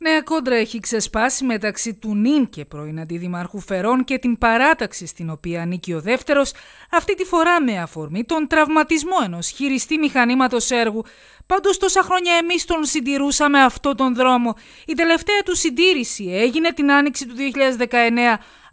Νέα κόντρα έχει ξεσπάσει μεταξύ του νυν και πρώην αντιδημαρχού Φερών και την παράταξη στην οποία ανήκει ο δεύτερος, αυτή τη φορά με αφορμή τον τραυματισμό ενός χειριστή μηχανήματος έργου. Πάντως, τόσα χρόνια εμείς τον συντηρούσαμε αυτόν τον δρόμο. Η τελευταία του συντήρηση έγινε την άνοιξη του 2019,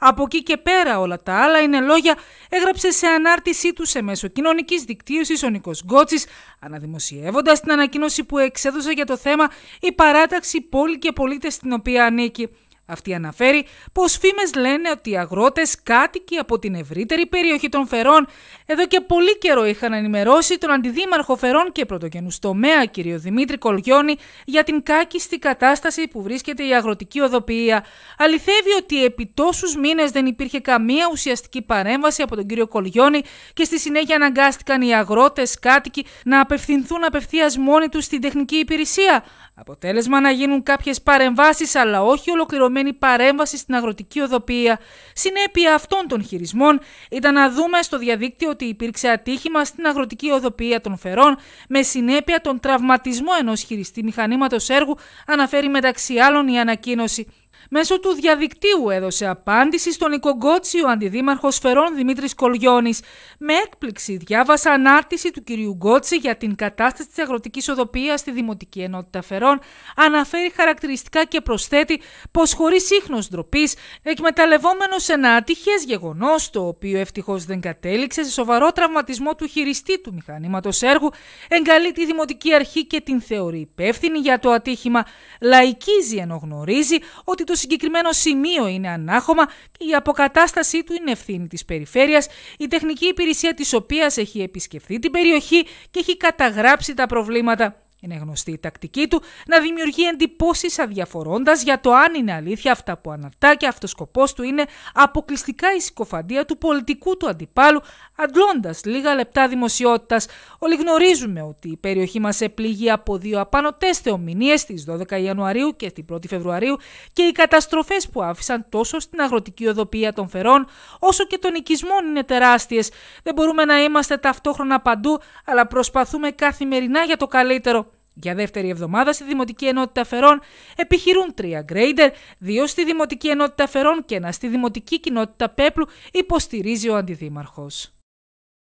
από εκεί και πέρα όλα τα άλλα είναι λόγια, έγραψε σε ανάρτησή του σε μέσο κοινωνικής δικτύωσης ο Νικό Γκότσης, αναδημοσιεύοντας την ανακοίνωση που εξέδωσε για το θέμα η παράταξη Πόλη και Πολίτες στην οποία ανήκει. Αυτή αναφέρει πως φήμες λένε ότι οι αγρότες κάτοικοι από την ευρύτερη περιοχή των Φερών εδώ και πολύ καιρό είχαν ενημερώσει τον αντιδήμαρχο Φερών και πρωτογενούς τομέα κ. Δημήτρη Κολγιώνη, για την κάκιστη κατάσταση που βρίσκεται η αγροτική οδοποιία. Αληθεύει ότι επί τόσους μήνες δεν υπήρχε καμία ουσιαστική παρέμβαση από τον κύριο Κολγιώνη και στη συνέχεια αναγκάστηκαν οι αγρότες κάτοικοι να απευθυνθούν απευθείας μόνοι τους στην τεχνική υπηρεσία. Αποτέλεσμα να γίνουν κάποιες παρεμβάσεις αλλά όχι ολοκληρωμένες συγκεκριμένη παρέμβαση στην αγροτική οδοπία. Συνέπεια αυτών των χειρισμών ήταν να δούμε στο διαδίκτυο ότι υπήρξε ατύχημα στην αγροτική οδοπία των Φερών με συνέπεια τον τραυματισμό ενός χειριστή μηχανήματος έργου αναφέρει μεταξύ άλλων η ανακοίνωση. Μέσω του διαδικτύου έδωσε απάντηση στον ο αντιδήμαρχος Φερών Δημήτρης Κολγιώνης. Με έκπληξη διάβασα ανάρτηση του κυρίου Γκότσι για την κατάσταση της αγροτικής οδοπία στη Δημοτική Ενότητα Φερών. Αναφέρει χαρακτηριστικά και προσθέτει πως χωρίς ίχνος ντροπής, εκμεταλλευόμενος ένα ατυχές γεγονός, το οποίο ευτυχώς δεν κατέληξε σε σοβαρό τραυματισμό του χειριστή του μηχανήματος έργου, εγκαλεί τη Δημοτική Αρχή και την θεωρεί υπεύθυνη για το ατύχημα. Λαϊκίζει ενώ γνωρίζει ότι το το συγκεκριμένο σημείο είναι ανάχωμα και η αποκατάστασή του είναι ευθύνη της περιφέρειας, η τεχνική υπηρεσία της οποίας έχει επισκεφθεί την περιοχή και έχει καταγράψει τα προβλήματα είναι γνωστή η τακτική του να δημιουργεί εντυπώσεις αδιαφορώντας για το αν είναι αλήθεια αυτά που αναρτά και αυτός σκοπός του είναι αποκλειστικά η συκοφαντία του πολιτικού του αντιπάλου, αντλώντας λίγα λεπτά δημοσιότητας. Όλοι γνωρίζουμε ότι η περιοχή μας επλήγει από δύο απανοτές θεομηνίες στις 12 Ιανουαρίου και την 1η Φεβρουαρίου και οι καταστροφές που άφησαν τόσο στην αγροτική οδοπία των φερών, όσο και των οικισμών είναι τεράστιες. Δεν μπορούμε να είμαστε ταυτόχρονα παντού, αλλά προσπαθούμε καθημερινά για το καλύτερο. Για δεύτερη εβδομάδα στη Δημοτική Ενότητα Φερών επιχειρούν τρία γκρέιντερ, δύο στη Δημοτική Ενότητα Φερών και ένα στη Δημοτική Κοινότητα Πέπλου, υποστηρίζει ο Αντιδήμαρχος.